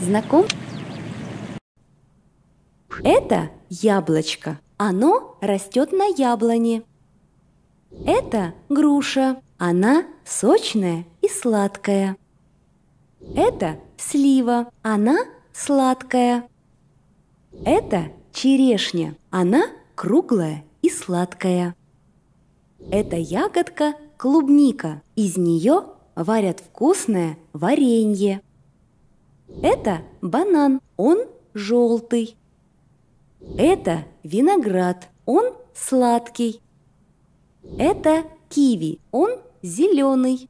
Знаком? Это яблочко. Оно растет на яблоне. Это груша. Она сочная и сладкая. Это слива. Она сладкая. Это черешня. Она круглая и сладкая. Это ягодка клубника. Из нее варят вкусное варенье. Это банан, он желтый. Это виноград, он сладкий. Это киви, он зеленый.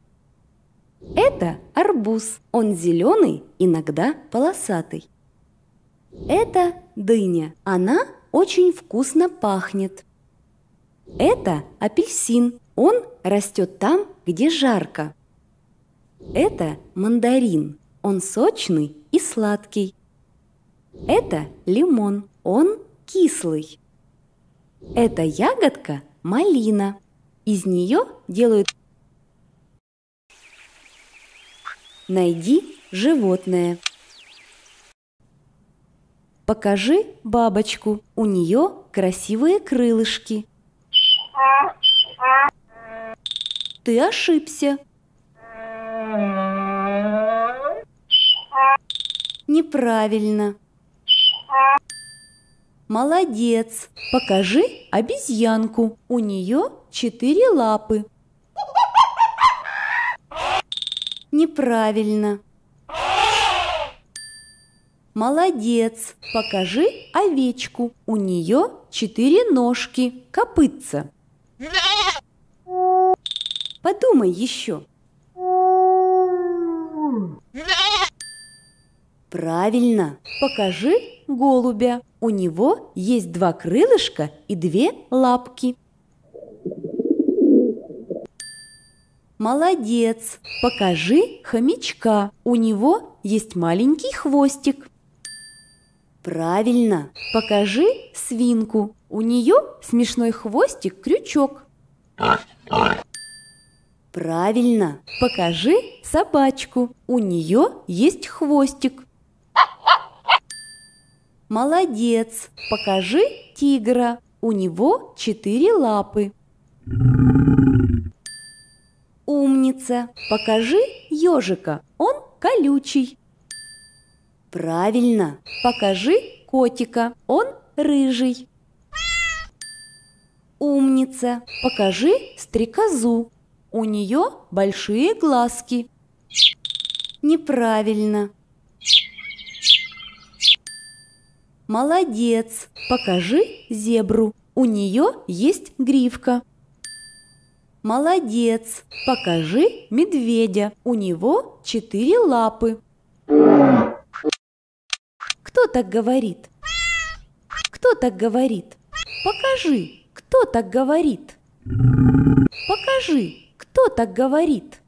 Это арбуз, он зеленый, иногда полосатый. Это дыня, она очень вкусно пахнет. Это апельсин, он растет там, где жарко. Это мандарин, он сочный и сладкий. Это лимон. Он кислый. Это ягодка – малина. Из нее делают... Найди животное. Покажи бабочку. У нее красивые крылышки. Ты ошибся. Неправильно. Молодец. Покажи обезьянку. У нее четыре лапы. Неправильно. Молодец. Покажи овечку. У нее четыре ножки, копытца. Подумай еще. Правильно! Покажи голубя. У него есть два крылышка и две лапки. Молодец! Покажи хомячка. У него есть маленький хвостик. Правильно! Покажи свинку. У нее смешной хвостик-крючок. Правильно! Покажи собачку. У нее есть хвостик. Молодец! Покажи тигра. У него четыре лапы. Умница! Покажи ежика. Он колючий. Правильно! Покажи котика. Он рыжий. Умница! Покажи стрекозу. У нее большие глазки. Неправильно. Молодец! Покажи зебру. У нее есть гривка. Молодец! Покажи медведя. У него четыре лапы. Кто так говорит? Кто так говорит? Покажи, кто так говорит? Покажи, кто так говорит?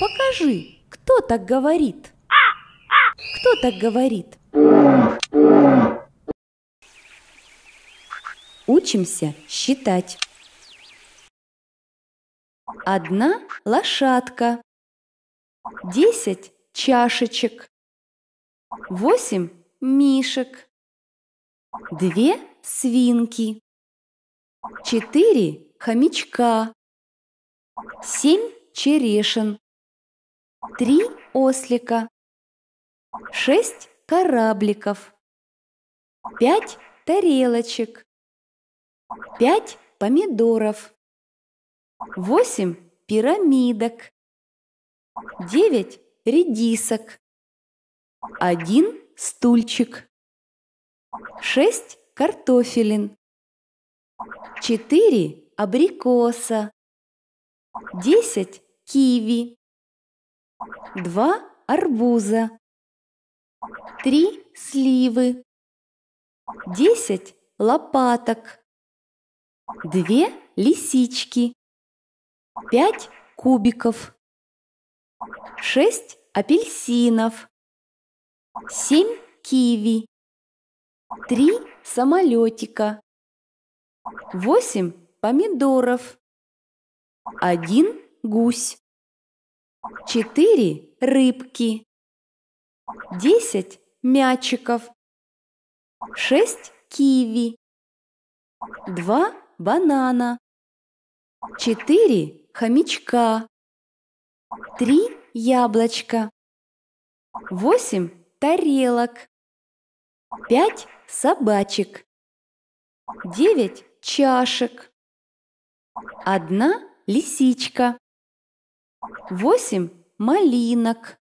Покажи, кто так говорит? Кто так говорит? Учимся считать. Одна лошадка. Десять чашечек. Восемь мишек. Две свинки. Четыре хомячка. Семь черешин. Три ослика шесть корабликов, пять тарелочек, пять помидоров, восемь пирамидок, девять редисок, один стульчик, шесть картофелин, четыре абрикоса, десять киви, два арбуза, Три сливы. Десять лопаток. Две лисички. Пять кубиков. Шесть апельсинов. Семь киви. Три самолетика. Восемь помидоров. Один гусь. Четыре рыбки. 10 мячиков, 6 киви, 2 банана, 4 хомячка, 3 яблочка, 8 тарелок, 5 собачек, 9 чашек, 1 лисичка, 8 малинок,